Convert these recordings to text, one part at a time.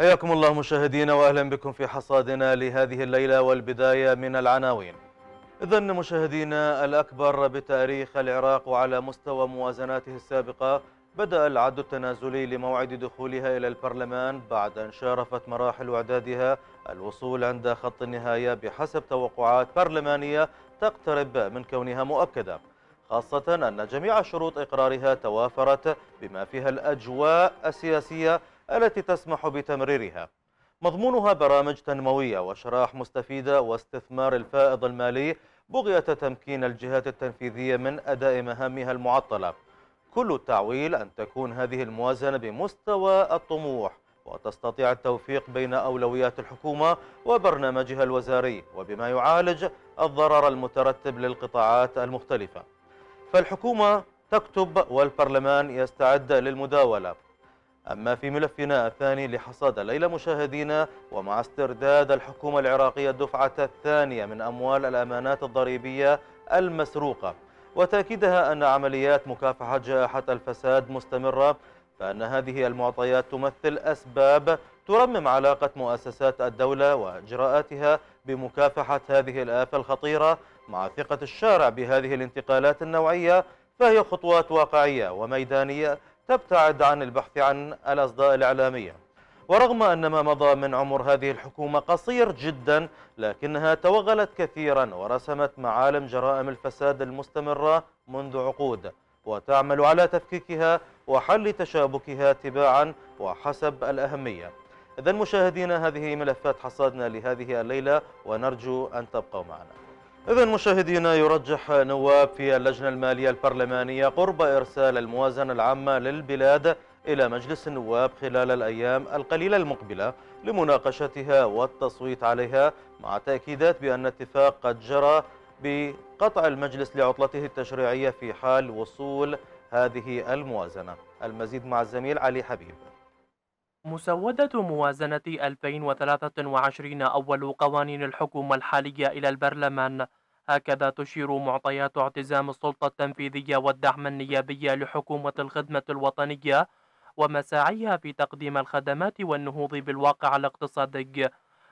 حياكم الله مشاهدينا واهلا بكم في حصادنا لهذه الليله والبدايه من العناوين. اذا مشاهدينا الاكبر بتاريخ العراق وعلى مستوى موازناته السابقه بدا العد التنازلي لموعد دخولها الى البرلمان بعد ان شارفت مراحل اعدادها الوصول عند خط النهايه بحسب توقعات برلمانيه تقترب من كونها مؤكده. خاصة أن جميع شروط إقرارها توافرت بما فيها الأجواء السياسية التي تسمح بتمريرها مضمونها برامج تنموية وشرائح مستفيدة واستثمار الفائض المالي بغية تمكين الجهات التنفيذية من أداء مهامها المعطلة كل التعويل أن تكون هذه الموازنة بمستوى الطموح وتستطيع التوفيق بين أولويات الحكومة وبرنامجها الوزاري وبما يعالج الضرر المترتب للقطاعات المختلفة فالحكومة تكتب والبرلمان يستعد للمداولة أما في ملفنا الثاني لحصاد الليلة مشاهدينا ومع استرداد الحكومة العراقية الدفعة الثانية من أموال الأمانات الضريبية المسروقة وتأكيدها أن عمليات مكافحة جائحة الفساد مستمرة فأن هذه المعطيات تمثل أسباب ترمم علاقة مؤسسات الدولة وإجراءاتها بمكافحة هذه الآفة الخطيرة مع ثقة الشارع بهذه الانتقالات النوعية فهي خطوات واقعية وميدانية تبتعد عن البحث عن الأصداء الإعلامية ورغم أن ما مضى من عمر هذه الحكومة قصير جدا لكنها توغلت كثيرا ورسمت معالم جرائم الفساد المستمرة منذ عقود وتعمل على تفكيكها وحل تشابكها تباعا وحسب الأهمية إذا مشاهدينا هذه ملفات حصادنا لهذه الليلة ونرجو أن تبقوا معنا إذن مشاهدينا يرجح نواب في اللجنة المالية البرلمانية قرب إرسال الموازنة العامة للبلاد إلى مجلس النواب خلال الأيام القليلة المقبلة لمناقشتها والتصويت عليها مع تأكيدات بأن اتفاق قد جرى بقطع المجلس لعطلته التشريعية في حال وصول هذه الموازنة المزيد مع الزميل علي حبيب مسودة موازنة 2023 أول قوانين الحكومة الحالية إلى البرلمان هكذا تشير معطيات اعتزام السلطة التنفيذية والدعم النيابي لحكومة الخدمة الوطنية ومساعيها في تقديم الخدمات والنهوض بالواقع الاقتصادي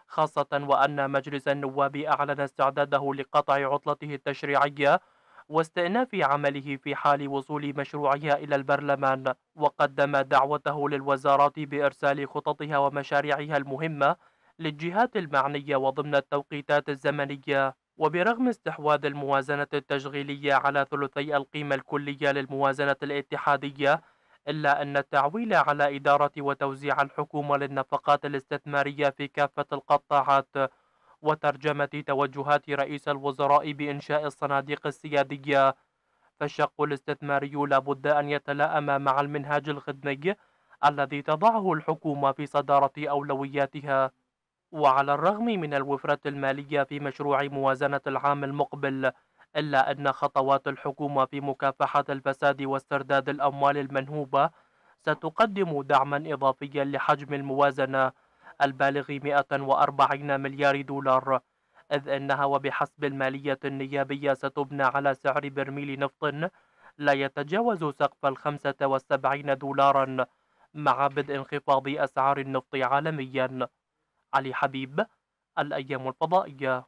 خاصة وأن مجلس النواب أعلن استعداده لقطع عطلته التشريعية واستئناف عمله في حال وصول مشروعها إلى البرلمان وقدم دعوته للوزارات بإرسال خططها ومشاريعها المهمة للجهات المعنية وضمن التوقيتات الزمنية وبرغم استحواذ الموازنة التشغيلية على ثلثي القيمة الكلية للموازنة الاتحادية إلا أن التعويل على إدارة وتوزيع الحكومة للنفقات الاستثمارية في كافة القطاعات وترجمة توجهات رئيس الوزراء بإنشاء الصناديق السيادية فالشق الاستثماري لابد أن يتلائم مع المنهاج الخدمي الذي تضعه الحكومة في صدارة أولوياتها وعلى الرغم من الوفرة المالية في مشروع موازنة العام المقبل إلا أن خطوات الحكومة في مكافحة الفساد واسترداد الأموال المنهوبة ستقدم دعما إضافيا لحجم الموازنة البالغ 140 مليار دولار إذ أنها وبحسب المالية النيابية ستبنى على سعر برميل نفط لا يتجاوز سقف الخمسة والسبعين دولارا مع بدء انخفاض أسعار النفط عالميا علي حبيب الأيام الفضائية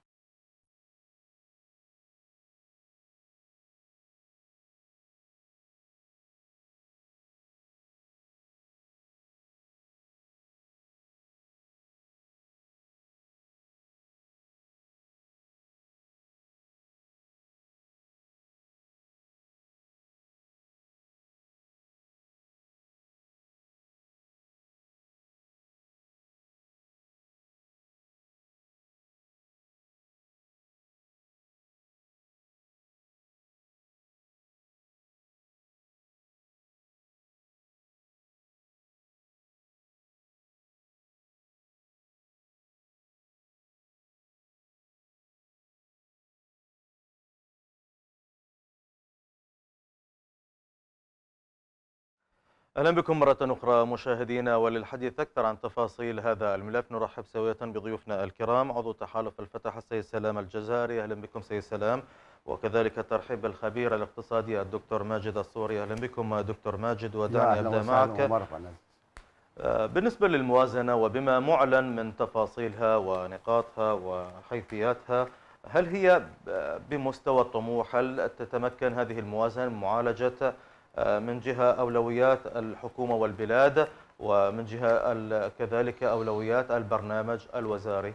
أهلا بكم مرة أخرى مشاهدينا وللحديث أكثر عن تفاصيل هذا الملف نرحب سوية بضيوفنا الكرام عضو تحالف الفتح السيد سلام الجزائري أهلا بكم سيد سلام وكذلك ترحيب الخبير الاقتصادي الدكتور ماجد الصوري أهلا بكم دكتور ماجد ودعني أبدأ معك آه، بالنسبة للموازنة وبما معلن من تفاصيلها ونقاطها وحيثياتها هل هي بمستوى الطموح هل تتمكن هذه الموازنة من معالجة آه، من جهة أولويات الحكومة والبلاد ومن جهة كذلك أولويات البرنامج الوزاري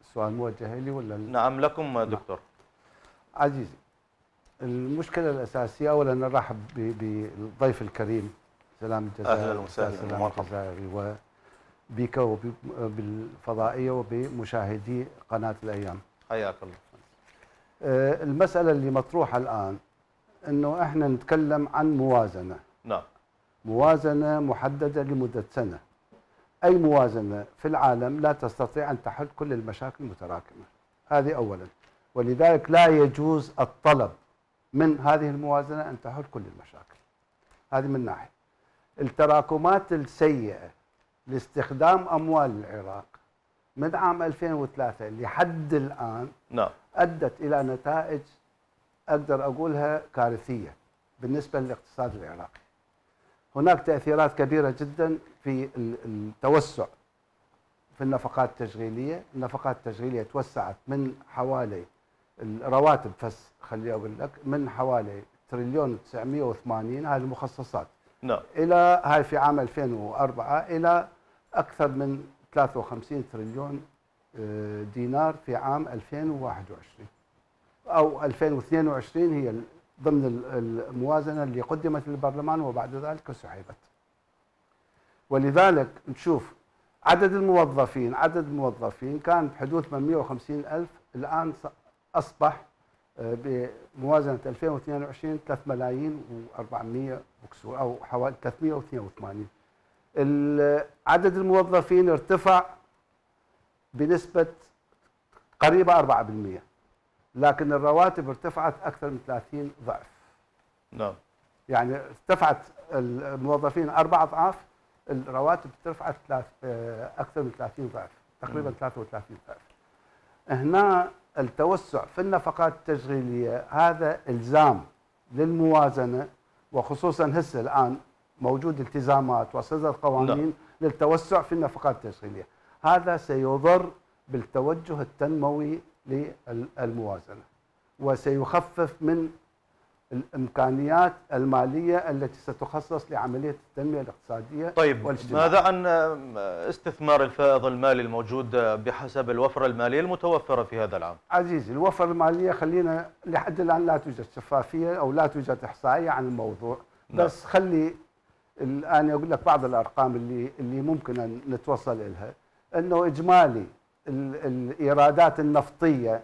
السؤال موجه لي ولا نعم لكم دكتور نعم. عزيزي المشكلة الأساسية أولا نرحب بالضيف الكريم سلام الجزائر أهلا وسهلا مرحبا وبك وبالفضائية وبمشاهدي قناة الأيام حياك الله آه، المسألة اللي مطروحة الآن انه احنا نتكلم عن موازنه نعم موازنه محدده لمده سنه اي موازنه في العالم لا تستطيع ان تحل كل المشاكل المتراكمه هذه اولا ولذلك لا يجوز الطلب من هذه الموازنه ان تحل كل المشاكل هذه من ناحيه التراكمات السيئه لاستخدام اموال العراق من عام 2003 لحد الان نعم ادت الى نتائج أقدر أقولها كارثية بالنسبة للاقتصاد العراقي هناك تأثيرات كبيرة جدا في التوسع في النفقات التشغيلية النفقات التشغيلية توسعت من حوالي الرواتب فس خلي أقول لك من حوالي تريليون 980 هاي المخصصات نعم إلى هاي في عام 2004 إلى أكثر من 53 تريليون آه، دينار في عام 2021 أو 2022 هي ضمن الموازنة اللي قدمت للبرلمان وبعد ذلك سحبت ولذلك نشوف عدد الموظفين عدد الموظفين كان بحدود 850 ألف الآن أصبح آه، بموازنة 2022 3 ملايين و400 وكسور أو حوالي 382 عدد الموظفين ارتفع بنسبة قريبة 4% لكن الرواتب ارتفعت أكثر من 30 ضعف نعم يعني ارتفعت الموظفين أربع أضعاف الرواتب ارتفعت آه، أكثر من 30 ضعف تقريبا 33 ضعف هنا التوسع في النفقات التشغيلية هذا إلزام للموازنة وخصوصا هسه الآن موجود التزامات وصدر قوانين نعم. للتوسع في النفقات التشغيلية هذا سيضر بالتوجه التنموي للموازنة وسيخفف من الامكانيات الماليه التي ستخصص لعمليه التنميه الاقتصاديه طيب ماذا عن استثمار الفائض المالي الموجود بحسب الوفره الماليه المتوفره في هذا العام؟ عزيزي الوفره الماليه خلينا لحد الان لا توجد شفافيه او لا توجد احصائيه عن الموضوع نعم. بس خلي الان اقول لك بعض الارقام اللي اللي ممكن ان نتوصل إليها انه اجمالي الإيرادات النفطية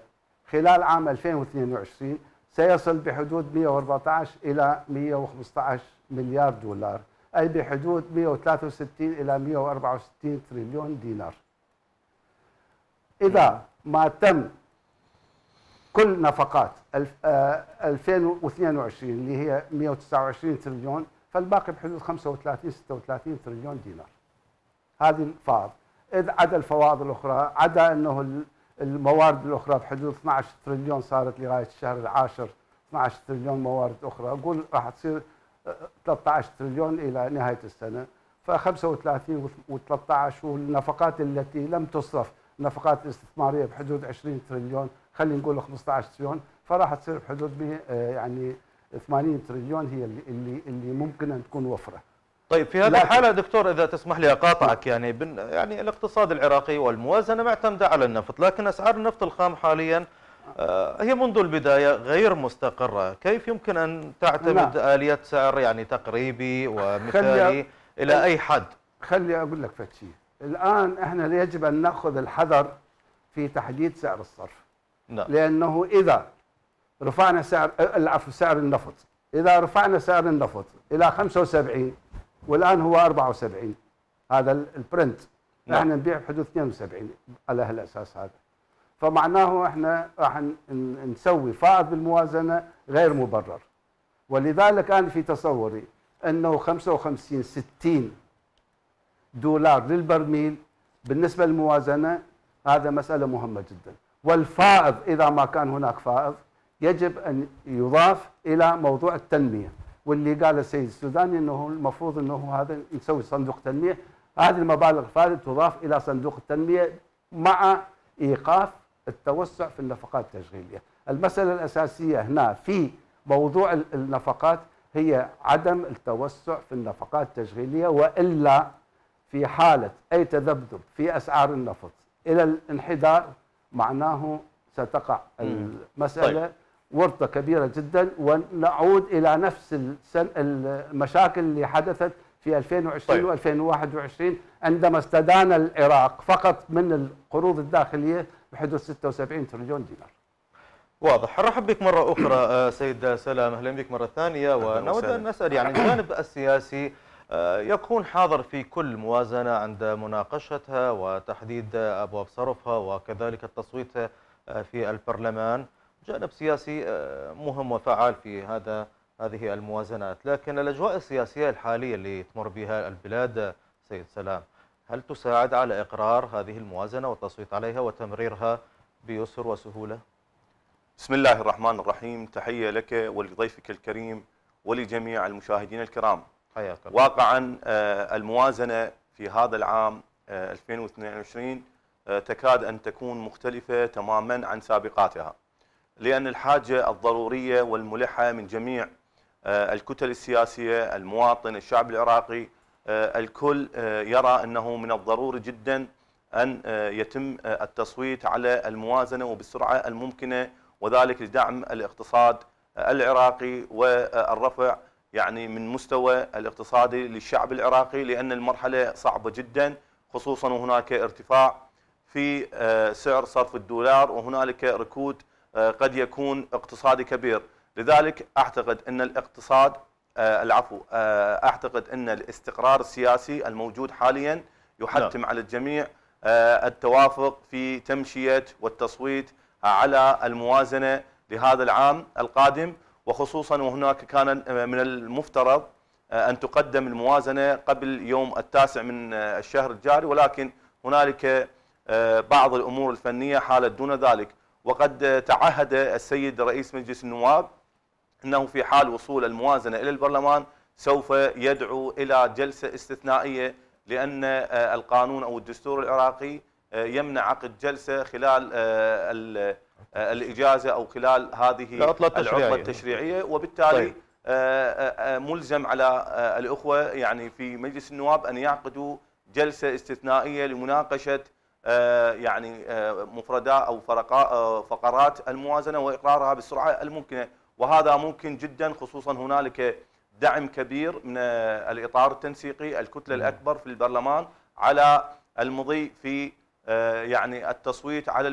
خلال عام 2022 سيصل بحدود 114 إلى 115 مليار دولار أي بحدود 163 إلى 164 تريليون دينار إذا ما تم كل نفقات 2022 آه، اللي هي 129 تريليون فالباقي بحدود 35 36 تريليون دينار هذه الفائض إذ عدا الفوائض الأخرى عدا أنه الموارد الأخرى بحدود 12 تريليون صارت لغاية الشهر العاشر 12 تريليون موارد أخرى أقول راح تصير 13 آه، تريليون إلى نهاية السنة ف35 و13 والنفقات التي لم تصرف نفقات الاستثمارية بحدود 20 تريليون خلينا نقول 15 تريليون فراح تصير بحدود آه، يعني 80 تريليون هي اللي اللي, اللي ممكن أن تكون وفره طيب في هذه الحالة دكتور إذا تسمح لي أقاطعك نعم. يعني بن يعني الاقتصاد العراقي والموازنة معتمدة على النفط لكن أسعار النفط الخام حاليا آه، هي منذ البداية غير مستقرة كيف يمكن أن تعتمد لا. نعم. آلية سعر يعني تقريبي ومثالي إلى أي حد خلي أقول لك فتشي شيء الآن إحنا يجب أن نأخذ الحذر في تحديد سعر الصرف لا. نعم. لأنه إذا رفعنا سعر آه، العفو سعر النفط إذا رفعنا سعر النفط إلى 75 والان هو 74 هذا البرنت نعم. احنا نبيع بحدود 72 على هالاساس هذا فمعناه احنا راح نسوي فائض بالموازنه غير مبرر ولذلك انا في تصوري انه 55 60 دولار للبرميل بالنسبه للموازنه هذا مساله مهمه جدا والفائض اذا ما كان هناك فائض يجب ان يضاف الى موضوع التنميه واللي قال السيد السوداني انه المفروض انه هذا نسوي صندوق تنميه هذه المبالغ فهذه تضاف الى صندوق التنميه مع ايقاف التوسع في النفقات التشغيليه المساله الاساسيه هنا في موضوع النفقات هي عدم التوسع في النفقات التشغيليه والا في حاله اي تذبذب في اسعار النفط الى الانحدار معناه ستقع المساله طيب. ورطة كبيرة جدا ونعود إلى نفس المشاكل اللي حدثت في 2020 طيب. و2021 عندما استدان العراق فقط من القروض الداخلية بحدود 76 تريليون دينار واضح رحب بك مرة أخرى آه، سيد سلام أهلا بك مرة ثانية ونود أن نسأل يعني الجانب السياسي آه، يكون حاضر في كل موازنة عند مناقشتها وتحديد أبواب صرفها وكذلك التصويت آه، في البرلمان جانب سياسي آه، مهم وفعال في هذا هذه الموازنات لكن الأجواء السياسية الحالية اللي تمر بها البلاد سيد سلام هل تساعد على إقرار هذه الموازنة والتصويت عليها وتمريرها بيسر وسهولة؟ بسم الله الرحمن الرحيم تحية لك ولضيفك الكريم ولجميع المشاهدين الكرام حياك الله واقعا آه، الموازنة في هذا العام 2022 آه، تكاد أن تكون مختلفة تماما عن سابقاتها لأن الحاجة الضرورية والملحة من جميع آه، الكتل السياسية المواطن الشعب العراقي آه، الكل آه، يرى أنه من الضروري جدا أن يتم التصويت على الموازنة وبالسرعة الممكنة وذلك لدعم الاقتصاد العراقي والرفع يعني من مستوى الاقتصادي للشعب العراقي لأن المرحلة صعبة جدا خصوصا وهناك ارتفاع في سعر صرف الدولار وهنالك ركود آه، قد يكون اقتصادي كبير لذلك اعتقد ان الاقتصاد آه، العفو آه، اعتقد ان الاستقرار السياسي الموجود حاليا يحتم لا. نعم. على الجميع التوافق في تمشيه والتصويت على الموازنه لهذا العام القادم وخصوصا وهناك كان من المفترض ان تقدم الموازنه قبل يوم التاسع من الشهر الجاري ولكن هنالك بعض الامور الفنيه حالت دون ذلك وقد تعهد السيد رئيس مجلس النواب أنه في حال وصول الموازنة إلى البرلمان سوف يدعو إلى جلسة استثنائية لأن آه، القانون أو الدستور العراقي آه، يمنع عقد جلسة خلال آه، الإجازة أو خلال هذه العطلة التشريعية, التشريعية وبالتالي طيب. ملزم على الأخوة يعني في مجلس النواب أن يعقدوا جلسة استثنائية لمناقشة آه، يعني آه، مفردات او آه، فقرات الموازنه واقرارها بالسرعه الممكنه وهذا ممكن جدا خصوصا هنالك دعم كبير من الاطار التنسيقي الكتله الاكبر في البرلمان على المضي في يعني التصويت على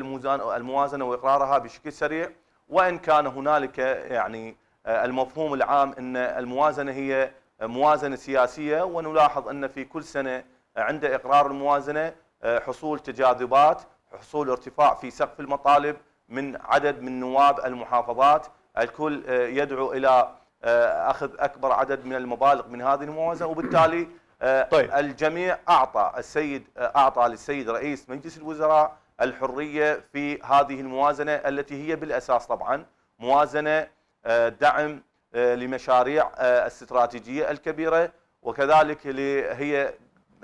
الموازنه واقرارها بشكل سريع وان كان هنالك يعني المفهوم العام ان الموازنه هي موازنه سياسيه ونلاحظ ان في كل سنه عند اقرار الموازنه آه، حصول تجاذبات حصول ارتفاع في سقف المطالب من عدد من نواب المحافظات الكل آه، يدعو إلى آه، أخذ أكبر عدد من المبالغ من هذه الموازنة وبالتالي طيب. الجميع أعطى السيد أعطى للسيد رئيس مجلس الوزراء الحرية في هذه الموازنة التي هي بالأساس طبعا موازنة دعم لمشاريع الاستراتيجية الكبيرة وكذلك هي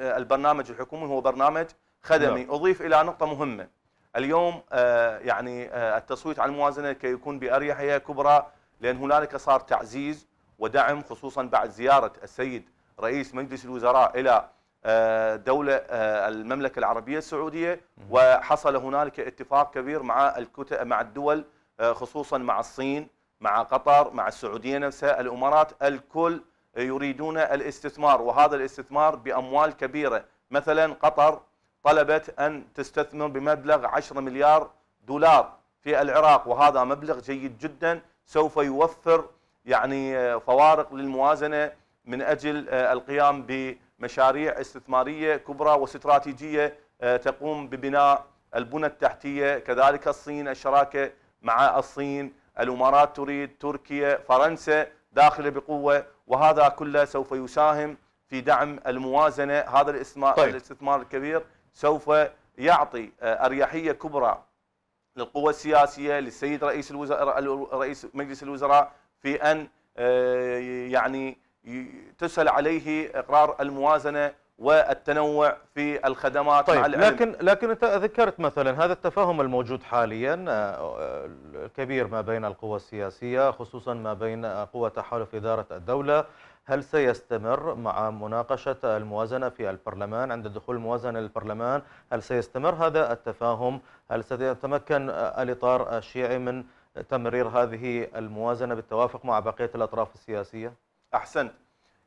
البرنامج الحكومي هو برنامج خدمي نعم. أضيف إلى نقطة مهمة اليوم آه، يعني آه، التصويت على الموازنة كي يكون بأريحية كبرى لأن هنالك صار تعزيز ودعم خصوصا بعد زيارة السيد رئيس مجلس الوزراء إلى آه، دولة المملكة العربية السعودية وحصل هنالك اتفاق كبير مع مع الدول خصوصا مع الصين مع قطر مع السعودية نفسها الأمارات الكل يريدون الاستثمار وهذا الاستثمار بأموال كبيرة مثلا قطر طلبت أن تستثمر بمبلغ 10 مليار دولار في العراق وهذا مبلغ جيد جدا سوف يوفر يعني آه، فوارق للموازنة من أجل آه، القيام بمشاريع استثمارية كبرى واستراتيجية آه، تقوم ببناء البنى التحتية كذلك الصين الشراكة مع الصين الامارات تريد تركيا فرنسا داخله بقوه وهذا كله سوف يساهم في دعم الموازنه هذا الاستثمار, طيب. الاستثمار الكبير سوف يعطي آه، اريحيه كبرى للقوى السياسيه للسيد رئيس الوزراء رئيس مجلس الوزراء في ان آه، يعني تسهل عليه اقرار الموازنه والتنوع في الخدمات طيب مع العلم. لكن لكن انت ذكرت مثلا هذا التفاهم الموجود حاليا آه، الكبير ما بين القوى السياسيه خصوصا ما بين قوى تحالف اداره الدوله هل سيستمر مع مناقشة الموازنة في البرلمان عند دخول الموازنة للبرلمان هل سيستمر هذا التفاهم هل سيتمكن الإطار الشيعي من تمرير هذه الموازنة بالتوافق مع بقية الأطراف السياسية أحسنت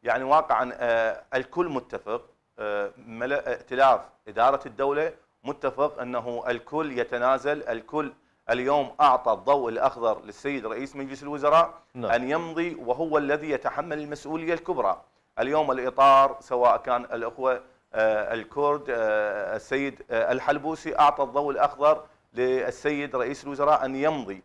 يعني واقعا آه، الكل متفق آه، ائتلاف إدارة الدولة متفق أنه الكل يتنازل الكل اليوم أعطى الضوء الأخضر للسيد رئيس مجلس الوزراء نعم. أن يمضي وهو الذي يتحمل المسؤولية الكبرى اليوم الإطار سواء كان الأخوة آه، الكرد آه، السيد آه، الحلبوسي أعطى الضوء الأخضر للسيد رئيس الوزراء أن يمضي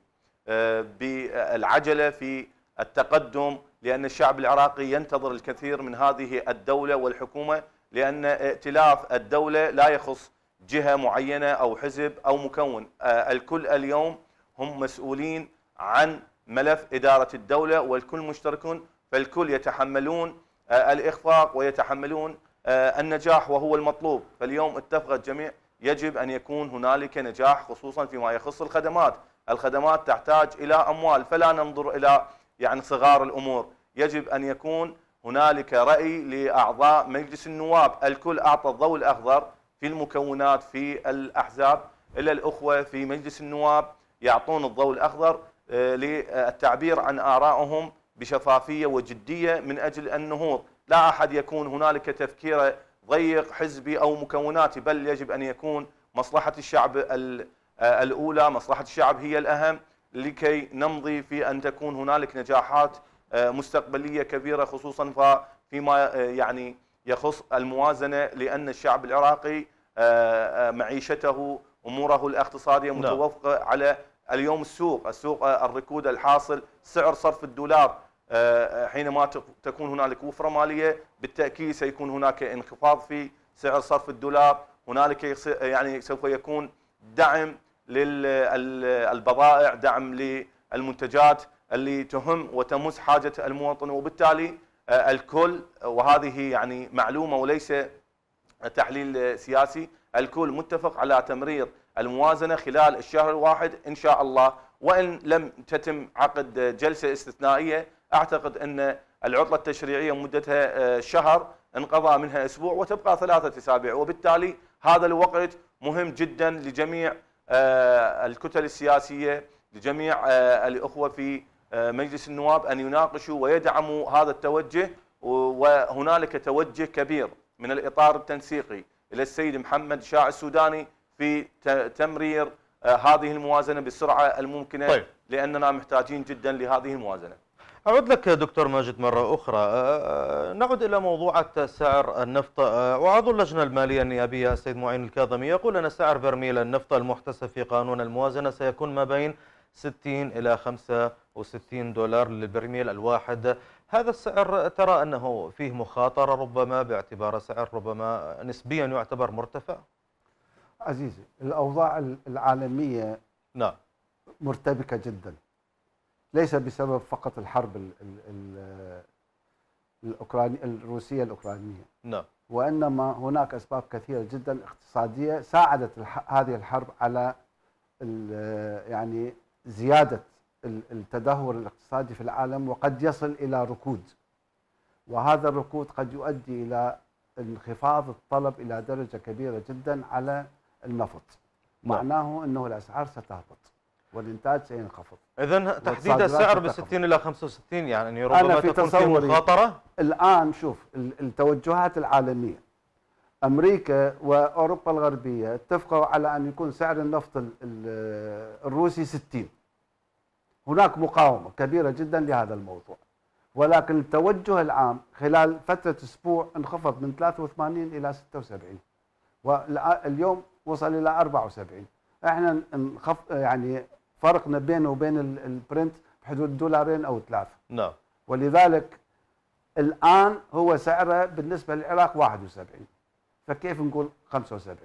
بالعجلة في التقدم لأن الشعب العراقي ينتظر الكثير من هذه الدولة والحكومة لأن ائتلاف الدولة لا يخص جهه معينه او حزب او مكون آه، الكل اليوم هم مسؤولين عن ملف اداره الدوله والكل مشتركون فالكل يتحملون آه، الاخفاق ويتحملون آه، النجاح وهو المطلوب فاليوم اتفقت جميع يجب ان يكون هنالك نجاح خصوصا فيما يخص الخدمات الخدمات تحتاج الى اموال فلا ننظر الى يعني صغار الامور يجب ان يكون هنالك راي لاعضاء مجلس النواب الكل اعطى الضوء الاخضر في المكونات في الأحزاب إلا الأخوة في مجلس النواب يعطون الضوء الأخضر آه، للتعبير عن آرائهم بشفافية وجدية من أجل النهوض لا أحد يكون هنالك تفكير ضيق حزبي أو مكوناتي بل يجب أن يكون مصلحة الشعب آه، الأولى مصلحة الشعب هي الأهم لكي نمضي في أن تكون هنالك نجاحات آه، مستقبلية كبيرة خصوصا فيما يعني يخص الموازنه لان الشعب العراقي آه، آه، معيشته اموره الاقتصاديه نعم. متوافقه على اليوم السوق، السوق آه، الركود الحاصل، سعر صرف الدولار حينما تكون هنالك وفره ماليه بالتاكيد سيكون هناك انخفاض في سعر صرف الدولار، هنالك يعني سوف يكون دعم للبضائع، دعم للمنتجات اللي تهم وتمس حاجه المواطن وبالتالي آه، الكل وهذه يعني معلومه وليس تحليل سياسي الكل متفق على تمرير الموازنه خلال الشهر الواحد ان شاء الله وان لم تتم عقد جلسه استثنائيه اعتقد ان العطله التشريعيه مدتها آه، شهر انقضى منها اسبوع وتبقى ثلاثه اسابيع وبالتالي هذا الوقت مهم جدا لجميع آه، الكتل السياسيه لجميع الاخوه في مجلس النواب أن يناقشوا ويدعموا هذا التوجه وهنالك توجه كبير من الإطار التنسيقي إلى السيد محمد شاع السوداني في تمرير آه، هذه الموازنة بالسرعة الممكنة طيب. لأننا محتاجين جدا لهذه الموازنة أعود لك دكتور ماجد مرة أخرى آه، آه، نعود إلى موضوع سعر النفط وعضو اللجنة المالية النيابية السيد معين الكاظمي يقول أن سعر برميل النفط المحتسب في قانون الموازنة سيكون ما بين 60 إلى 65 دولار للبرميل الواحد هذا السعر ترى أنه فيه مخاطرة ربما باعتباره سعر ربما نسبيا يعتبر مرتفع عزيزي الأوضاع العالمية نعم مرتبكة جدا ليس بسبب فقط الحرب الـ الـ الـ الأوكراني الروسية الأوكرانية نعم وإنما هناك أسباب كثيرة جدا اقتصادية ساعدت هذه الحرب على يعني زياده التدهور الاقتصادي في العالم وقد يصل الى ركود وهذا الركود قد يؤدي الى انخفاض الطلب الى درجه كبيره جدا على النفط نعم. معناه انه الاسعار ستهبط والانتاج سينخفض اذا تحديد السعر ب 60 الى 65 يعني ربما في تكون في مخاطره الان شوف التوجهات العالميه أمريكا وأوروبا الغربية اتفقوا على أن يكون سعر النفط الروسي 60 هناك مقاومة كبيرة جدا لهذا الموضوع ولكن التوجه العام خلال فترة أسبوع انخفض من 83 إلى 76 واليوم وصل إلى 74 احنا انخف يعني فرقنا بينه وبين البرنت بحدود دولارين أو ثلاثة نعم ولذلك الآن هو سعره بالنسبة للعراق 71 فكيف نقول 75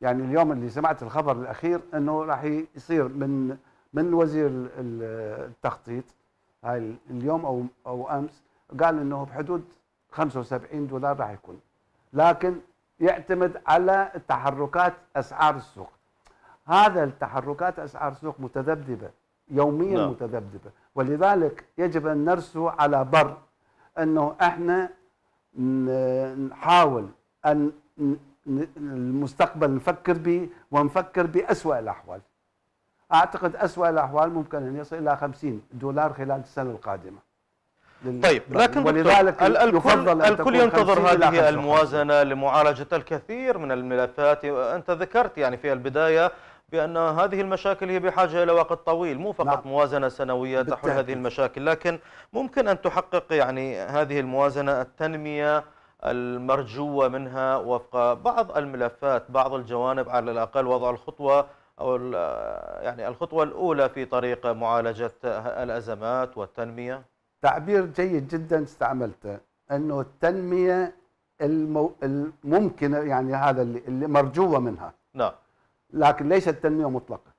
يعني اليوم اللي سمعت الخبر الاخير انه راح يصير من من وزير التخطيط هاي اليوم او او امس قال انه بحدود 75 دولار راح يكون لكن يعتمد على تحركات اسعار السوق هذا التحركات اسعار السوق متذبذبه يوميا لا. نعم. متذبذبه ولذلك يجب ان نرسو على بر انه احنا نحاول أن المستقبل نفكر به ونفكر بأسوأ الأحوال أعتقد أسوأ الأحوال ممكن أن يصل إلى 50 دولار خلال السنة القادمة طيب لكن ولذلك الكل, الكل ينتظر هذه الموازنة لمعالجة الكثير من الملفات أنت ذكرت يعني في البداية بأن هذه المشاكل هي بحاجة إلى وقت طويل مو فقط نعم. موازنة سنوية تحل هذه المشاكل لكن ممكن أن تحقق يعني هذه الموازنة التنمية المرجوة منها وفق بعض الملفات بعض الجوانب على الأقل وضع الخطوة أو يعني الخطوة الأولى في طريق معالجة الأزمات والتنمية تعبير جيد جدا استعملته أنه التنمية المو... الممكنة يعني هذا اللي, اللي مرجوة منها نعم لكن ليست تنمية مطلقة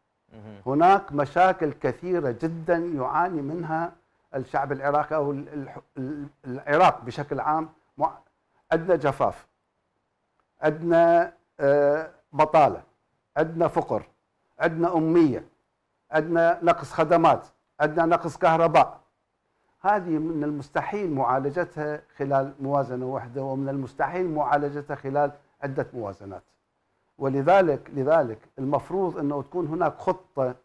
هناك مشاكل كثيرة جدا يعاني منها الشعب العراقي أو العراق بشكل عام عندنا جفاف عندنا آه، بطاله عندنا فقر عندنا اميه عندنا نقص خدمات عندنا نقص كهرباء هذه من المستحيل معالجتها خلال موازنه واحده ومن المستحيل معالجتها خلال عده موازنات ولذلك لذلك المفروض انه تكون هناك خطه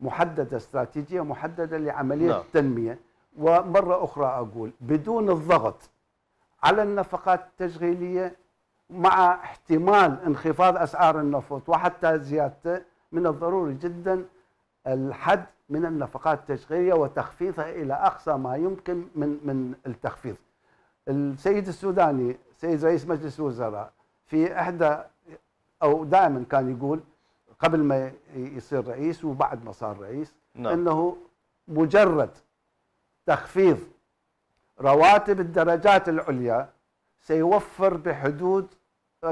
محدده استراتيجيه محدده لعمليه لا. نعم. التنميه ومره اخرى اقول بدون الضغط على النفقات التشغيلية مع احتمال انخفاض أسعار النفط وحتى زيادته من الضروري جدا الحد من النفقات التشغيلية وتخفيضها إلى أقصى ما يمكن من من التخفيض السيد السوداني سيد رئيس مجلس الوزراء في إحدى أو دائما كان يقول قبل ما يصير رئيس وبعد ما صار رئيس نعم. أنه مجرد تخفيض رواتب الدرجات العليا سيوفر بحدود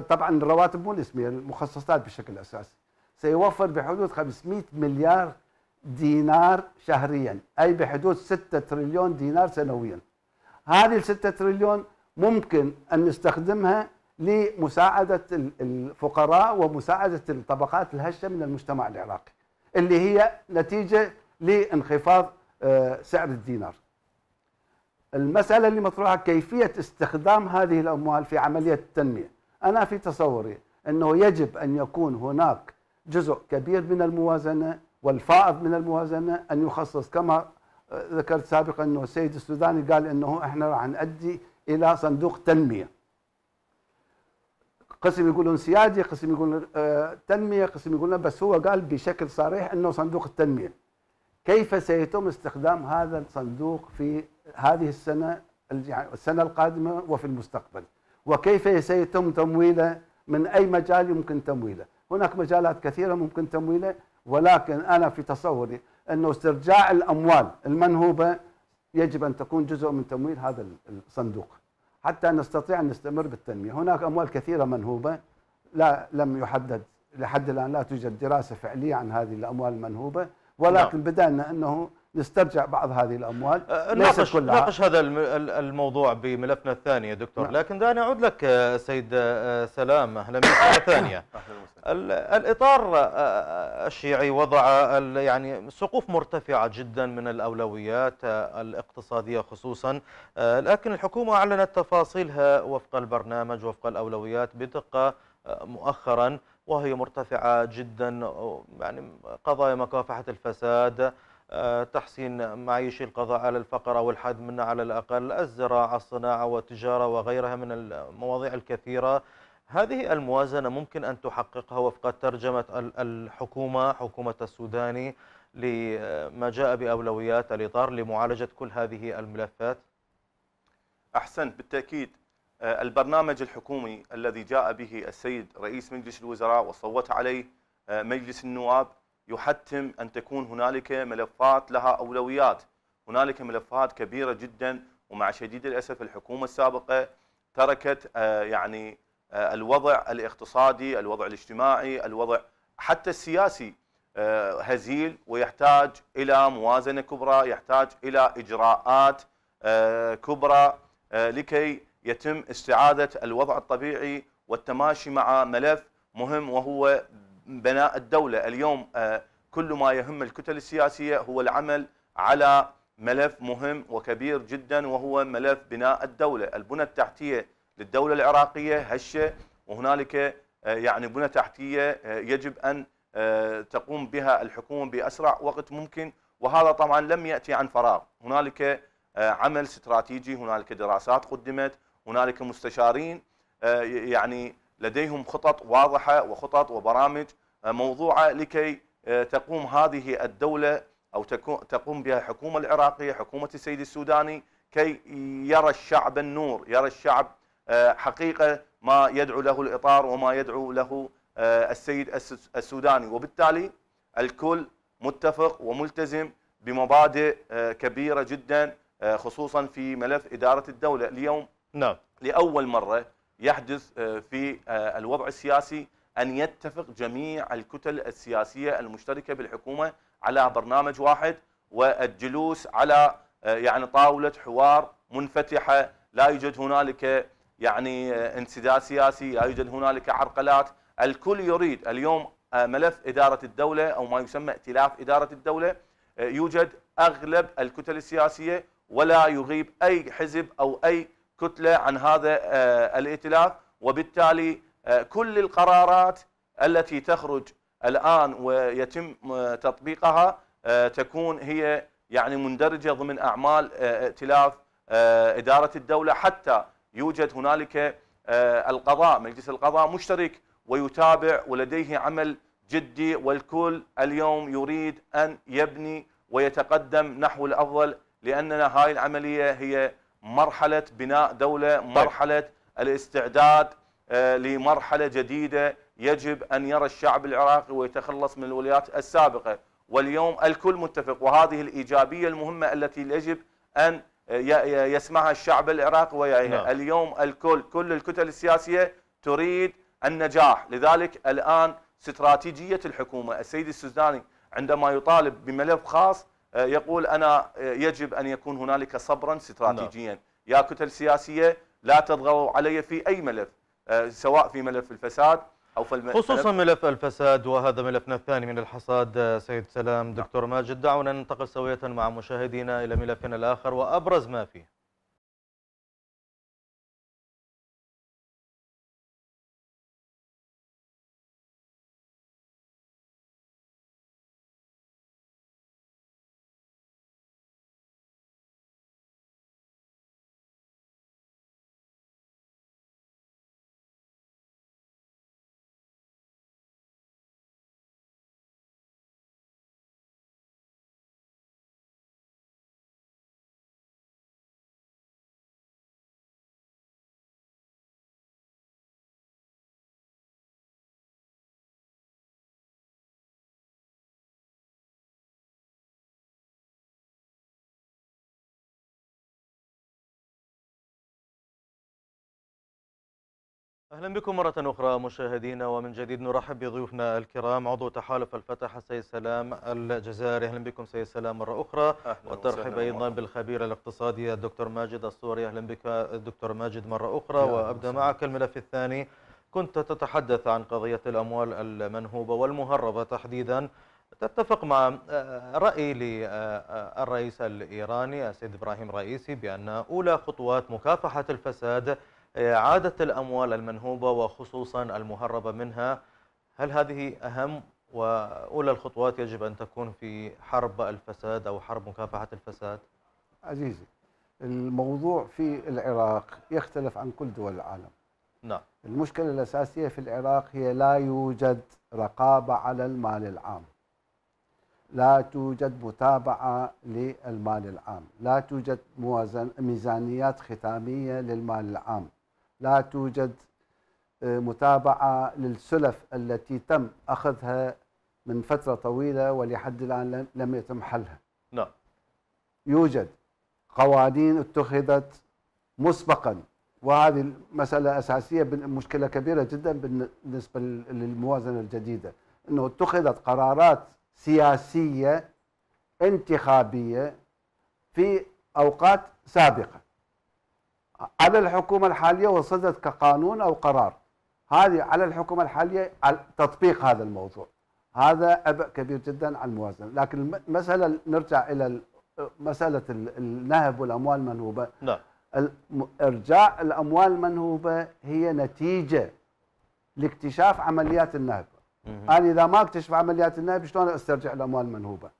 طبعا الرواتب مو الاسميه المخصصات بشكل اساسي سيوفر بحدود 500 مليار دينار شهريا اي بحدود 6 تريليون دينار سنويا هذه ال 6 تريليون ممكن ان نستخدمها لمساعده الفقراء ومساعده الطبقات الهشه من المجتمع العراقي اللي هي نتيجه لانخفاض آه، سعر الدينار المسألة اللي مطروحة كيفية استخدام هذه الأموال في عملية التنمية أنا في تصوري أنه يجب أن يكون هناك جزء كبير من الموازنة والفائض من الموازنة أن يخصص كما ذكرت سابقا أنه السيد السوداني قال أنه إحنا راح نؤدي إلى صندوق تنمية قسم يقولون سيادي قسم يقولون آه، تنمية قسم يقولون بس هو قال بشكل صريح أنه صندوق التنمية كيف سيتم استخدام هذا الصندوق في هذه السنة السنة القادمة وفي المستقبل وكيف سيتم تمويله من أي مجال يمكن تمويله هناك مجالات كثيرة ممكن تمويله ولكن أنا في تصوري أنه استرجاع الأموال المنهوبة يجب أن تكون جزء من تمويل هذا الصندوق حتى نستطيع أن نستمر بالتنمية هناك أموال كثيرة منهوبة لا لم يحدد لحد الآن لا توجد دراسة فعلية عن هذه الأموال المنهوبة ولكن نعم. بدأنا أنه نسترجع بعض هذه الأموال أه، أه، ناقش, ناقش هذا الموضوع بملفنا الثاني يا دكتور نعم. لكن دعني أعود لك أه، سيد سلام أهلا بك مرة ثانية الإطار الشيعي وضع يعني سقوف مرتفعة جدا من الأولويات الاقتصادية خصوصا لكن الحكومة أعلنت تفاصيلها وفق البرنامج وفق الأولويات بدقة مؤخرا وهي مرتفعة جدا يعني قضايا مكافحة الفساد آه، تحسين معيش القضاء على الفقر أو الحد منها على الأقل الزراعة الصناعة والتجارة وغيرها من المواضيع الكثيرة هذه الموازنة ممكن أن تحققها وفق ترجمة الحكومة حكومة السوداني لما جاء بأولويات الإطار لمعالجة كل هذه الملفات أحسنت بالتأكيد آه، البرنامج الحكومي الذي جاء به السيد رئيس مجلس الوزراء وصوت عليه آه، مجلس النواب يحتم أن تكون هنالك ملفات لها أولويات هنالك ملفات كبيرة جدا ومع شديد الأسف الحكومة السابقة تركت آه، يعني آه، الوضع الاقتصادي الوضع الاجتماعي الوضع حتى السياسي آه، هزيل ويحتاج إلى موازنة كبرى يحتاج إلى إجراءات كبرى لكي يتم استعادة الوضع الطبيعي والتماشي مع ملف مهم وهو بناء الدولة اليوم آه، كل ما يهم الكتل السياسية هو العمل على ملف مهم وكبير جدا وهو ملف بناء الدولة البنى التحتية للدولة العراقية هشة وهنالك آه، يعني بنى تحتية آه، يجب أن تقوم بها الحكومة بأسرع وقت ممكن وهذا طبعا لم يأتي عن فراغ هنالك عمل استراتيجي هنالك دراسات قدمت هنالك مستشارين يعني لديهم خطط واضحة وخطط وبرامج موضوعه لكي آه، تقوم هذه الدولة أو تقوم بها الحكومة العراقية حكومة السيد السوداني كي يرى الشعب النور يرى الشعب آه، حقيقة ما يدعو له الإطار وما يدعو له آه، السيد السوداني وبالتالي الكل متفق وملتزم بمبادئ كبيرة جدا خصوصا في ملف إدارة الدولة اليوم نعم. لأول مرة يحدث في الوضع السياسي أن يتفق جميع الكتل السياسية المشتركة بالحكومة على برنامج واحد والجلوس على آه، يعني طاولة حوار منفتحة لا يوجد هنالك يعني آه، انسداد سياسي لا يوجد هنالك عرقلات الكل يريد اليوم آه، ملف إدارة الدولة أو ما يسمى ائتلاف إدارة الدولة يوجد أغلب الكتل السياسية ولا يغيب أي حزب أو أي كتلة عن هذا الائتلاف وبالتالي آه، كل القرارات التي تخرج الآن ويتم آه، تطبيقها آه، تكون هي يعني مندرجة ضمن أعمال ائتلاف إدارة الدولة حتى يوجد هنالك القضاء مجلس القضاء مشترك ويتابع ولديه عمل جدي والكل اليوم يريد أن يبني ويتقدم نحو الأفضل لأننا هاي العملية هي مرحلة بناء دولة طيب. مرحلة الاستعداد آه، لمرحلة جديدة يجب أن يرى الشعب العراقي ويتخلص من الولايات السابقة واليوم الكل متفق وهذه الإيجابية المهمة التي يجب أن آه، يسمعها الشعب العراقي ويعيها نعم. اليوم الكل كل الكتل السياسية تريد النجاح لذلك الآن استراتيجية الحكومة السيد السوداني عندما يطالب بملف خاص آه، يقول أنا يجب أن يكون هنالك صبرا نعم. استراتيجيا يا كتل سياسية لا تضغطوا علي في أي ملف آه، سواء في ملف الفساد او في الملف خصوصا ملف الفساد وهذا ملفنا الثاني من الحصاد آه، سيد سلام نعم. دكتور ماجد دعونا ننتقل سويه مع مشاهدينا الى ملفنا الاخر وابرز ما فيه أهلا بكم مرة أخرى مشاهدينا ومن جديد نرحب بضيوفنا الكرام عضو تحالف الفتح السيد سلام الجزائري أهلا بكم سيد سلام مرة أخرى وترحب أيضا بالخبير الاقتصادي الدكتور ماجد الصوري أهلا بك دكتور ماجد مرة أخرى وأبدأ معك الملف الثاني كنت تتحدث عن قضية الأموال المنهوبة والمهربة تحديدا تتفق مع رأي للرئيس الإيراني السيد إبراهيم رئيسي بأن أولى خطوات مكافحة الفساد إعادة الأموال المنهوبة وخصوصا المهربة منها هل هذه أهم وأولى الخطوات يجب أن تكون في حرب الفساد أو حرب مكافحة الفساد؟ عزيزي الموضوع في العراق يختلف عن كل دول العالم نعم المشكلة الأساسية في العراق هي لا يوجد رقابة على المال العام لا توجد متابعة للمال العام لا توجد ميزانيات ختامية للمال العام لا توجد آه، متابعة للسلف التي تم أخذها من فترة طويلة ولحد الآن لم يتم حلها نعم يوجد قوانين اتخذت مسبقا وهذه المسألة أساسية مشكلة كبيرة جدا بالنسبة للموازنة الجديدة أنه اتخذت قرارات سياسية انتخابية في أوقات سابقة على الحكومة الحالية وصدت كقانون أو قرار هذه على الحكومة الحالية تطبيق هذا الموضوع هذا عبء كبير جدا على الموازنة لكن المسألة نرجع إلى مسألة النهب والأموال المنهوبة نعم إرجاع الأموال المنهوبة هي نتيجة لاكتشاف عمليات النهب أنا إذا ما أكتشف عمليات النهب شلون أسترجع الأموال المنهوبة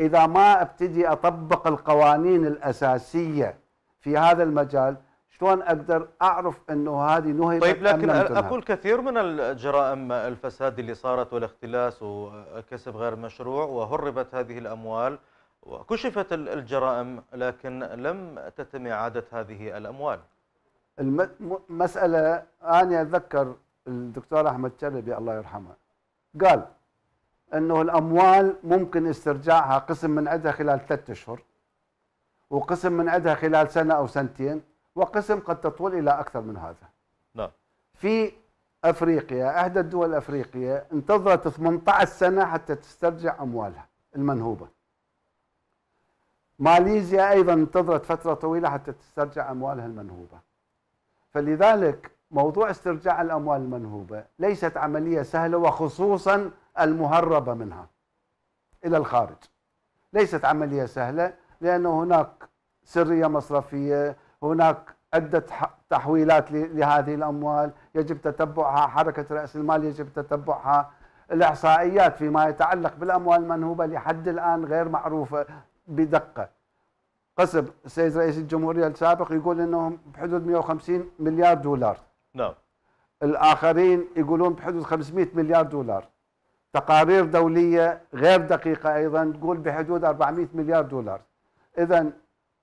إذا ما أبتدي أطبق القوانين الأساسية في هذا المجال شلون اقدر اعرف انه هذه نهبه طيب لكن اقول كثير من الجرائم الفساد اللي صارت والاختلاس وكسب غير مشروع وهربت هذه الاموال وكشفت الجرائم لكن لم تتم اعاده هذه الاموال المساله انا اتذكر الدكتور احمد شلبي الله يرحمه قال انه الاموال ممكن استرجاعها قسم من عندها خلال ثلاثة اشهر وقسم من عندها خلال سنة أو سنتين وقسم قد تطول إلى أكثر من هذا نعم في أفريقيا إحدى الدول الأفريقية انتظرت 18 سنة حتى تسترجع أموالها المنهوبة ماليزيا أيضا انتظرت فترة طويلة حتى تسترجع أموالها المنهوبة فلذلك موضوع استرجاع الأموال المنهوبة ليست عملية سهلة وخصوصا المهربة منها إلى الخارج ليست عملية سهلة لأنه هناك سرية مصرفية هناك عدة تحويلات لهذه الأموال يجب تتبعها حركة رأس المال يجب تتبعها الإحصائيات فيما يتعلق بالأموال المنهوبة لحد الآن غير معروفة بدقة قسم السيد رئيس الجمهورية السابق يقول أنهم بحدود 150 مليار دولار نعم الآخرين يقولون بحدود 500 مليار دولار تقارير دولية غير دقيقة أيضا تقول بحدود 400 مليار دولار اذا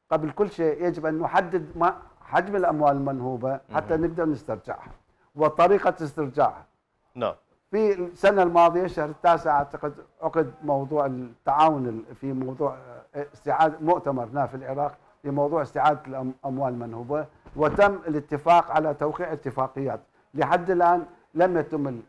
قبل كل شيء يجب ان نحدد ما حجم الاموال المنهوبه حتى نقدر نسترجعها وطريقه استرجاعها نعم في السنه الماضيه الشهر التاسع اعتقد عقد موضوع التعاون في موضوع آه، استعاده مؤتمر في العراق في موضوع استعاده الاموال المنهوبه وتم الاتفاق على توقيع اتفاقيات لحد الان لم يتم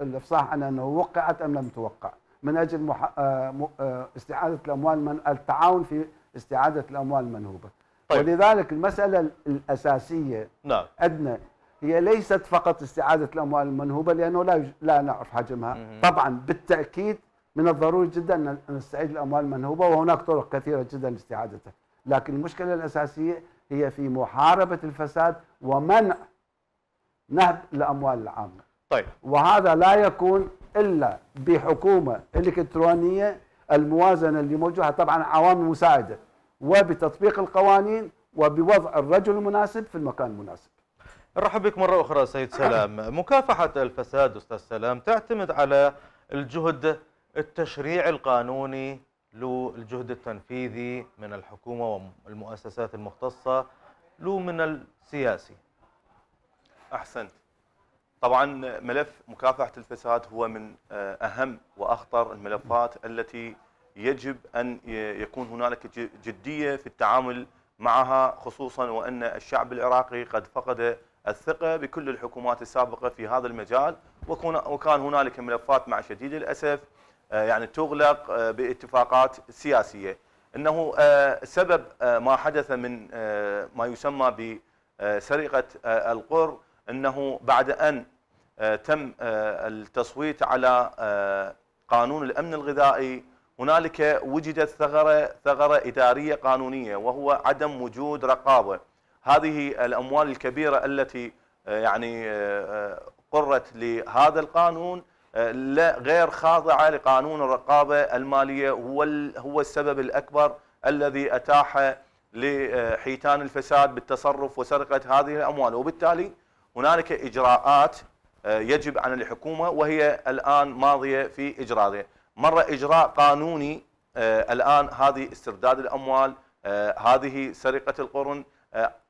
الافصاح عن انه وقعت ام لم توقع من اجل مح... آه، آه، استعاده الاموال من التعاون في استعاده الاموال المنهوبه طيب. ولذلك المساله الاساسيه نعم. عندنا هي ليست فقط استعاده الاموال المنهوبه لانه لا يج... لا نعرف حجمها مم. طبعا بالتاكيد من الضروري جدا ان نستعيد الاموال المنهوبه وهناك طرق كثيره جدا لاستعادتها لكن المشكله الاساسيه هي في محاربه الفساد ومنع نهب الاموال العامه طيب وهذا لا يكون الا بحكومه الكترونيه الموازنه اللي موجوده طبعا عوامل مساعده وبتطبيق القوانين وبوضع الرجل المناسب في المكان المناسب. ارحب بك مره اخرى سيد سلام، مكافحه الفساد استاذ سلام تعتمد على الجهد التشريعي القانوني للجهد الجهد التنفيذي من الحكومه والمؤسسات المختصه لو من السياسي. احسنت. طبعا ملف مكافحة الفساد هو من آه، أهم وأخطر الملفات التي يجب أن يكون هنالك جدية في التعامل معها خصوصا وأن الشعب العراقي قد فقد الثقة بكل الحكومات السابقة في هذا المجال وكان هنالك ملفات مع شديد الأسف آه، يعني تغلق آه، باتفاقات سياسية أنه سبب ما حدث من ما يسمى بسرقة القر أنه بعد أن آه، تم آه، التصويت على آه، قانون الأمن الغذائي هنالك وجدت ثغرة ثغرة إدارية قانونية وهو عدم وجود رقابة هذه الأموال الكبيرة التي يعني قرت لهذا القانون لا غير خاضعة لقانون الرقابة المالية هو هو السبب الأكبر الذي أتاح لحيتان الفساد بالتصرف وسرقة هذه الأموال وبالتالي هنالك اجراءات آه، يجب على الحكومه وهي الان ماضيه في اجرائها مره اجراء قانوني آه، الان هذه استرداد الاموال آه، هذه سرقه القرن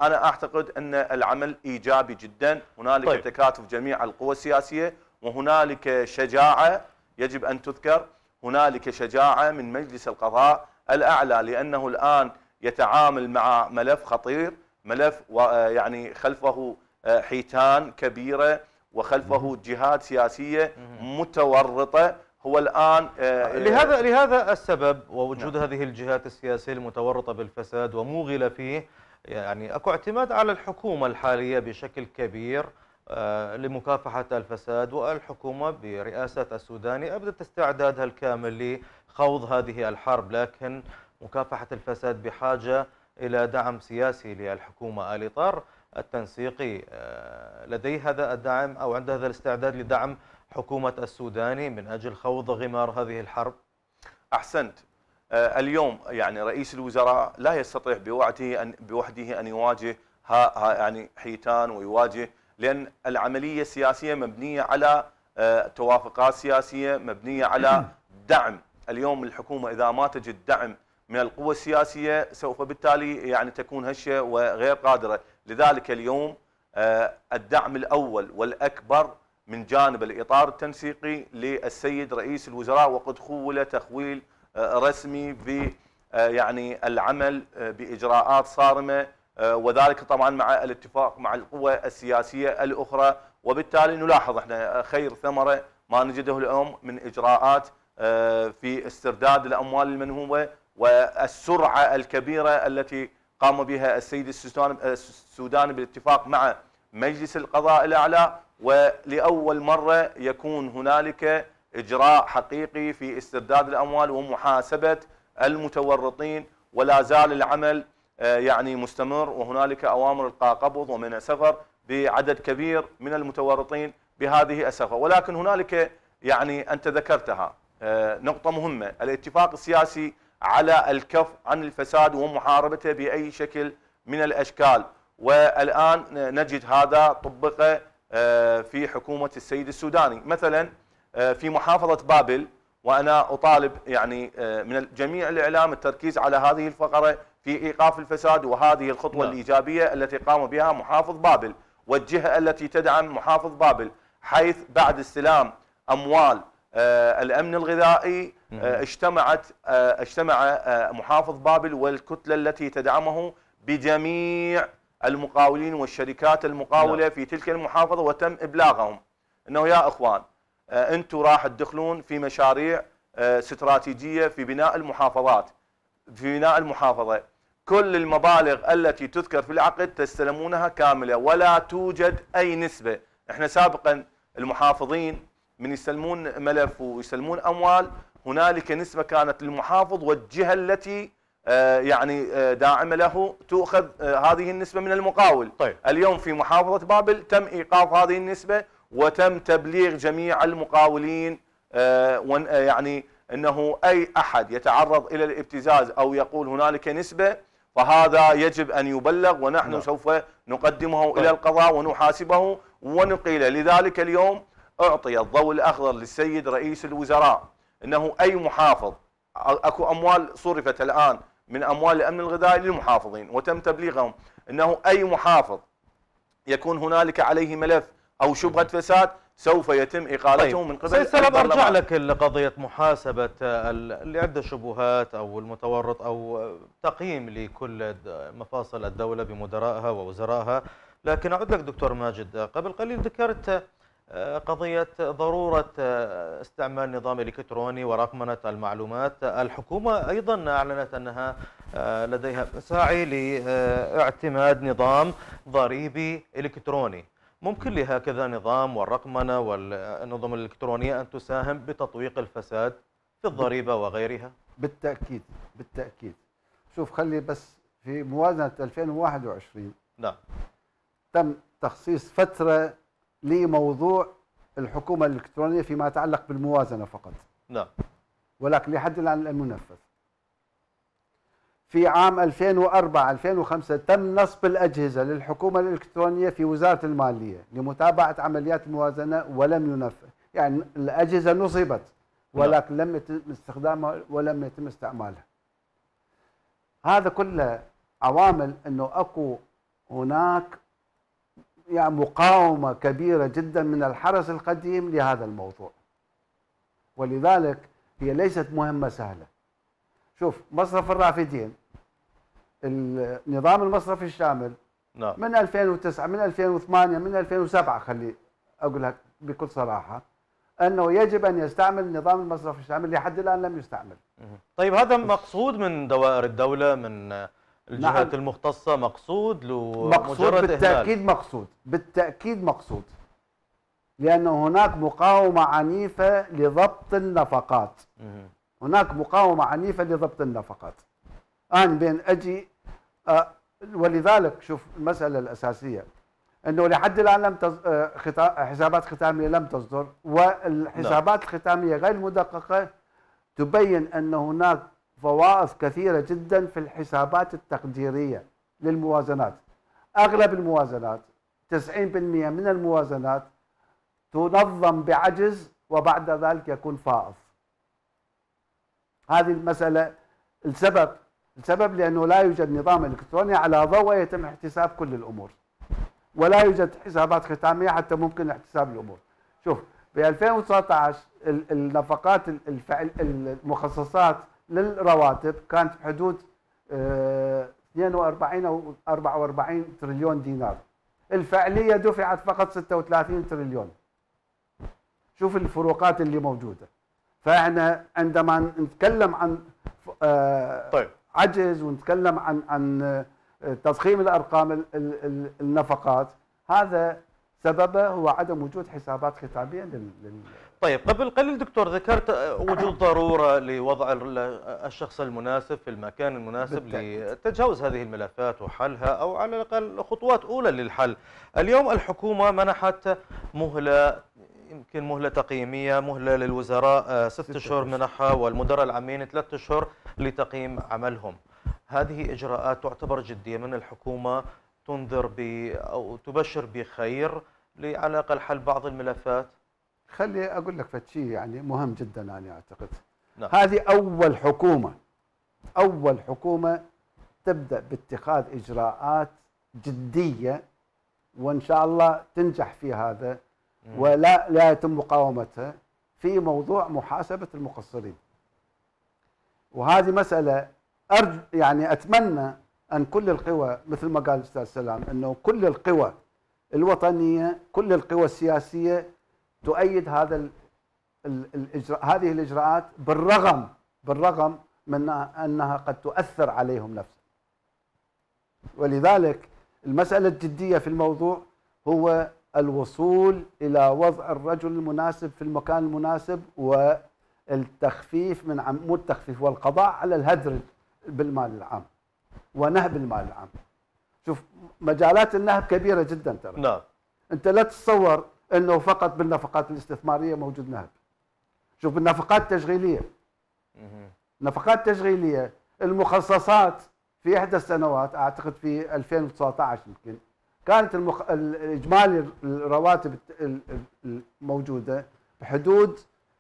انا اعتقد ان العمل ايجابي جدا هنالك طيب. تكاتف جميع القوى السياسيه وهنالك شجاعه يجب ان تذكر هنالك شجاعه من مجلس القضاء الاعلى لانه الان يتعامل مع ملف خطير ملف يعني خلفه آه، حيتان كبيره وخلفه جهات سياسيه متورطه هو الان آه، آه، لهذا لهذا السبب ووجود نعم. هذه الجهات السياسيه المتورطه بالفساد وموغله فيه يعني اكو اعتماد على الحكومه الحاليه بشكل كبير لمكافحة الفساد والحكومة برئاسة السوداني أبدت استعدادها الكامل لخوض هذه الحرب لكن مكافحة الفساد بحاجة إلى دعم سياسي للحكومة الإطار التنسيقي آه، لديه هذا الدعم أو عنده هذا الاستعداد لدعم حكومة السوداني من أجل خوض غمار هذه الحرب؟ أحسنت آه، اليوم يعني رئيس الوزراء لا يستطيع بوعده أن, بوحده أن يواجه ها, ها يعني حيتان ويواجه لأن العملية السياسية مبنية على آه، توافقات سياسية مبنية على دعم اليوم الحكومة إذا ما تجد دعم من القوى السياسية سوف بالتالي يعني تكون هشة وغير قادرة لذلك اليوم آه، الدعم الأول والأكبر من جانب الإطار التنسيقي للسيد رئيس الوزراء وقد خول تخويل آه، رسمي ب آه، يعني العمل بإجراءات صارمة وذلك طبعا مع الاتفاق مع القوى السياسية الأخرى وبالتالي نلاحظ احنا خير ثمرة ما نجده اليوم من إجراءات في استرداد الأموال المنهوبة والسرعة الكبيرة التي قام بها السيد السوداني بالاتفاق مع مجلس القضاء الأعلى ولأول مرة يكون هنالك إجراء حقيقي في استرداد الأموال ومحاسبة المتورطين ولا زال العمل آه، يعني مستمر وهنالك أوامر إلقاء قبض ومنع سفر بعدد كبير من المتورطين بهذه السفر ولكن هنالك يعني أنت ذكرتها آه، نقطة مهمة الاتفاق السياسي على الكف عن الفساد ومحاربته باي شكل من الاشكال والان نجد هذا طبق آه، في حكومه السيد السوداني مثلا آه، في محافظه بابل وانا اطالب يعني آه، من جميع الاعلام التركيز على هذه الفقره في ايقاف الفساد وهذه الخطوه لا. نعم. الايجابيه التي قام بها محافظ بابل والجهه التي تدعم محافظ بابل حيث بعد استلام اموال آه، الامن الغذائي آه، اجتمعت آه، اجتمع محافظ بابل والكتله التي تدعمه بجميع المقاولين والشركات المقاوله نعم. في تلك المحافظه وتم ابلاغهم انه يا اخوان انتم راح تدخلون في مشاريع استراتيجيه في بناء المحافظات في بناء المحافظه كل المبالغ التي تذكر في العقد تستلمونها كامله ولا توجد اي نسبه احنا سابقا المحافظين من يسلمون ملف ويسلمون اموال هنالك نسبه كانت للمحافظ والجهه التي آه، يعني آه، داعمه له تؤخذ آه، هذه النسبه من المقاول طيب. اليوم في محافظه بابل تم ايقاف هذه النسبه وتم تبليغ جميع المقاولين يعني انه اي احد يتعرض الى الابتزاز او يقول هنالك نسبه فهذا يجب ان يبلغ ونحن نعم. سوف نقدمه طيب. الى القضاء ونحاسبه ونقيله لذلك اليوم اعطي الضوء الاخضر للسيد رئيس الوزراء انه اي محافظ اكو اموال صرفت الان من اموال الامن الغذائي للمحافظين وتم تبليغهم انه اي محافظ يكون هنالك عليه ملف او شبهه فساد سوف يتم اقالته طيب. من قبل سلام ارجع لك لقضيه محاسبه لعده شبهات او المتورط او تقييم لكل مفاصل الدوله بمدرائها ووزرائها لكن اعود لك دكتور ماجد قبل قليل ذكرت آه، قضية ضرورة آه، استعمال نظام إلكتروني ورقمنة المعلومات الحكومة أيضا أعلنت أنها آه، لديها مساعي لاعتماد نظام ضريبي إلكتروني ممكن لهكذا نظام والرقمنة والنظم الإلكترونية أن تساهم بتطويق الفساد في الضريبة وغيرها بالتأكيد بالتأكيد شوف خلي بس في موازنة 2021 نعم تم تخصيص فترة لموضوع الحكومة الإلكترونية فيما يتعلق بالموازنة فقط نعم ولكن لحد الآن لم ينفذ في عام 2004 2005 تم نصب الأجهزة للحكومة الإلكترونية في وزارة المالية لمتابعة عمليات الموازنة ولم ينفذ يعني الأجهزة نصبت نعم. ولكن لم يتم استخدامها ولم يتم استعمالها هذا كله عوامل انه اكو هناك يعني مقاومة كبيرة جدا من الحرس القديم لهذا الموضوع ولذلك هي ليست مهمة سهلة شوف مصرف الرافدين النظام المصرفي الشامل نعم. من 2009 من 2008 من 2007 خلي اقول لك بكل صراحه انه يجب ان يستعمل النظام المصرفي الشامل لحد الان لم يستعمل. طيب هذا مقصود من دوائر الدوله من الجهات نعم. المختصة مقصود مقصود بالتأكيد إهلال. مقصود بالتأكيد مقصود لأن هناك مقاومة عنيفة لضبط النفقات مه. هناك مقاومة عنيفة لضبط النفقات أنا بين أجي آه، ولذلك شوف المسألة الأساسية أنه لحد الآن لم تز... آه، حسابات ختامية لم تصدر نعم. والحسابات لا. الختامية غير مدققة تبين أن هناك فوائض كثيرة جدا في الحسابات التقديرية للموازنات أغلب الموازنات 90% من الموازنات تنظم بعجز وبعد ذلك يكون فائض هذه المسألة السبب السبب لأنه لا يوجد نظام إلكتروني على ضوء يتم احتساب كل الأمور ولا يوجد حسابات ختامية حتى ممكن احتساب الأمور شوف في 2019 النفقات المخصصات للرواتب كانت بحدود 42 آه، او 44 تريليون دينار الفعليه دفعت فقط 36 تريليون شوف الفروقات اللي موجوده فاحنا عندما نتكلم عن آه، طيب. عجز ونتكلم عن عن آه، تضخيم الارقام النفقات هذا سببه هو عدم وجود حسابات ختاميه لل طيب قبل قليل دكتور ذكرت آه، وجود ضروره لوضع آه، الشخص المناسب في المكان المناسب لتجاوز هذه الملفات وحلها او على الاقل خطوات اولى للحل. اليوم الحكومه منحت مهله يمكن مهله تقييميه، مهله للوزراء آه، ست اشهر منحها والمدراء العامين ثلاث اشهر لتقييم عملهم. هذه اجراءات تعتبر جديه من الحكومه تنذر ب او تبشر بخير على الاقل حل بعض الملفات. خلي اقول لك فتشي يعني مهم جدا انا اعتقد نعم. هذه اول حكومه اول حكومه تبدا باتخاذ اجراءات جديه وان شاء الله تنجح في هذا ولا لا يتم مقاومتها في موضوع محاسبه المقصرين. وهذه مساله ارجو يعني اتمنى ان كل القوى مثل ما قال الاستاذ سلام انه كل القوى الوطنيه، كل القوى السياسيه تؤيد هذا الإجراء هذه الإجراءات بالرغم بالرغم من أنها قد تؤثر عليهم نفسا ولذلك المسألة الجدية في الموضوع هو الوصول إلى وضع الرجل المناسب في المكان المناسب والتخفيف من عم... مو التخفيف والقضاء على الهدر بالمال العام ونهب المال العام شوف مجالات النهب كبيرة جدا ترى نعم أنت لا تتصور انه فقط بالنفقات الاستثماريه موجود نهب شوف النفقات التشغيليه النفقات التشغيليه المخصصات في احدى السنوات اعتقد في 2019 يمكن كانت المخ... الاجمالي الرواتب الموجوده بحدود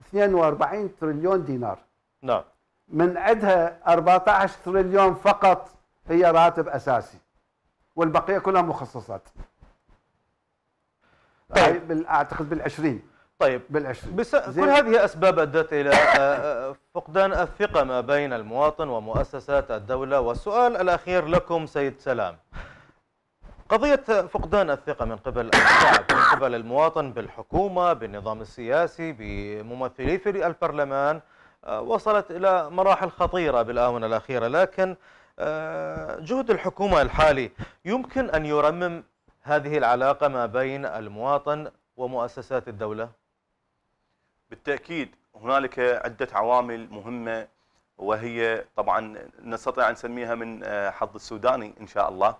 42 تريليون دينار نعم من عندها 14 تريليون فقط هي راتب اساسي والبقيه كلها مخصصات طيب اعتقد بال20 طيب بال20 بس كل هذه اسباب ادت الى آه، آه، آه، فقدان الثقه ما بين المواطن ومؤسسات الدوله والسؤال الاخير لكم سيد سلام قضية فقدان الثقة من قبل الشعب من قبل المواطن بالحكومة بالنظام السياسي بممثلي في البرلمان وصلت إلى مراحل خطيرة بالآونة الأخيرة لكن جهد الحكومة الحالي يمكن أن يرمم هذه العلاقة ما بين المواطن ومؤسسات الدولة؟ بالتأكيد هنالك عدة عوامل مهمة وهي طبعا نستطيع أن نسميها من آه، حظ السوداني إن شاء الله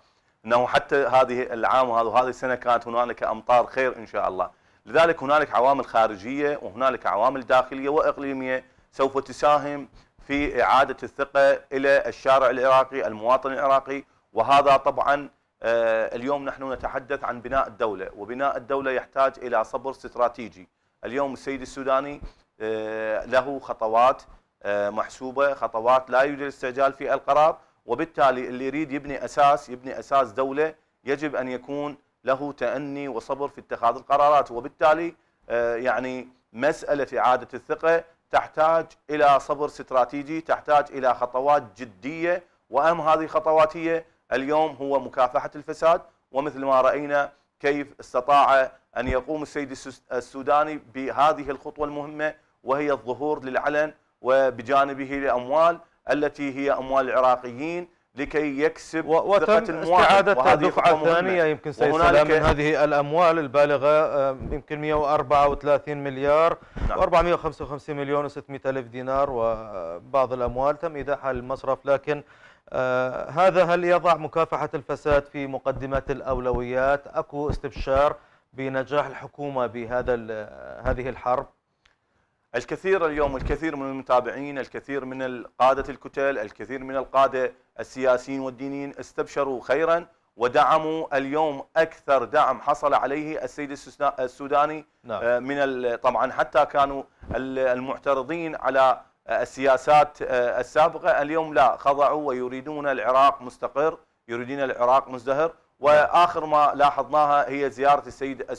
أنه حتى هذه العام وهذه السنة كانت هنالك أمطار خير إن شاء الله لذلك هنالك عوامل خارجية وهنالك عوامل داخلية وإقليمية سوف تساهم في إعادة الثقة إلى الشارع العراقي المواطن العراقي وهذا طبعا آه، اليوم نحن نتحدث عن بناء الدولة وبناء الدولة يحتاج إلى صبر استراتيجي اليوم السيد السوداني آه، له خطوات آه، محسوبة خطوات لا يوجد استعجال في القرار وبالتالي اللي يريد يبني أساس يبني أساس دولة يجب أن يكون له تأني وصبر في اتخاذ القرارات وبالتالي يعني مسألة إعادة الثقة تحتاج إلى صبر استراتيجي تحتاج إلى خطوات جدية وأهم هذه الخطوات هي اليوم هو مكافحة الفساد ومثل ما رأينا كيف استطاع أن يقوم السيد السوداني بهذه الخطوة المهمة وهي الظهور للعلن وبجانبه الأموال التي هي أموال العراقيين لكي يكسب وتم استعادة الدفعة الثانية يمكن سيد سلام من هذه الأموال البالغة آه، يمكن 134 مليار نعم. و455 مليون و600 ألف دينار وبعض الأموال تم إيداعها للمصرف لكن آه، هذا هل يضع مكافحة الفساد في مقدمة الأولويات أكو استبشار بنجاح الحكومة بهذا آه، هذه الحرب الكثير اليوم الكثير من المتابعين الكثير من قادة الكتل الكثير من القادة السياسيين والدينيين استبشروا خيرا ودعموا اليوم أكثر دعم حصل عليه السيد السوداني نعم. آه، من طبعا حتى كانوا المعترضين على السياسات آه، السابقة اليوم لا خضعوا ويريدون العراق مستقر يريدون العراق مزدهر وآخر ما لاحظناها هي زيارة السيد آه،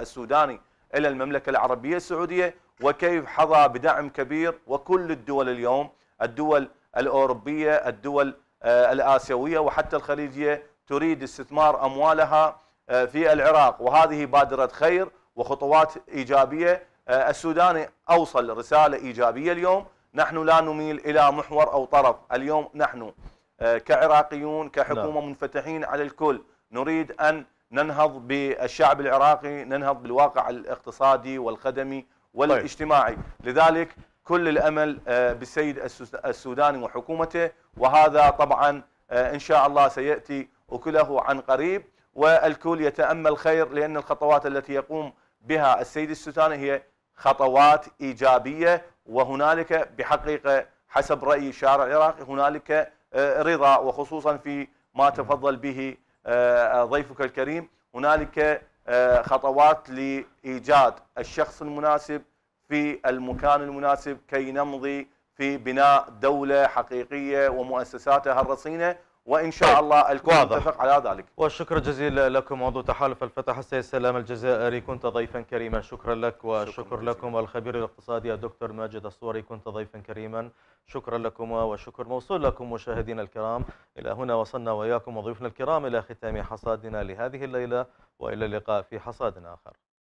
السوداني إلى المملكة العربية السعودية وكيف حظى بدعم كبير وكل الدول اليوم الدول الأوروبية الدول آه، الآسيوية وحتى الخليجية تريد استثمار أموالها في العراق وهذه بادرة خير وخطوات إيجابية السوداني أوصل رسالة إيجابية اليوم نحن لا نميل إلى محور أو طرف اليوم نحن آه، كعراقيون كحكومة لا. نعم. منفتحين على الكل نريد أن ننهض بالشعب العراقي ننهض بالواقع الاقتصادي والخدمي والاجتماعي طيب. لذلك كل الأمل آه، بالسيد السوداني وحكومته وهذا طبعا آه، إن شاء الله سيأتي أكله عن قريب والكل يتأمل خير لأن الخطوات التي يقوم بها السيد السوداني هي خطوات إيجابية وهنالك بحقيقه حسب رأي الشارع العراقي هنالك آه، رضا وخصوصا في ما تفضل به آه، ضيفك الكريم هنالك آه، خطوات لايجاد الشخص المناسب في المكان المناسب كي نمضي في بناء دوله حقيقيه ومؤسساتها الرصينه وان شاء طيب، الله الكل يتفق على ذلك والشكر جزيل لكم عضو تحالف الفتح السيد سلام الجزائري كنت ضيفا كريما شكرا لك وشكر لكم الخبير الاقتصادي الدكتور ماجد الصوري كنت ضيفا كريما شكرا لكم وشكر موصول لكم مشاهدينا الكرام الى هنا وصلنا واياكم وضيوفنا الكرام الى ختام حصادنا لهذه الليله والى اللقاء في حصاد اخر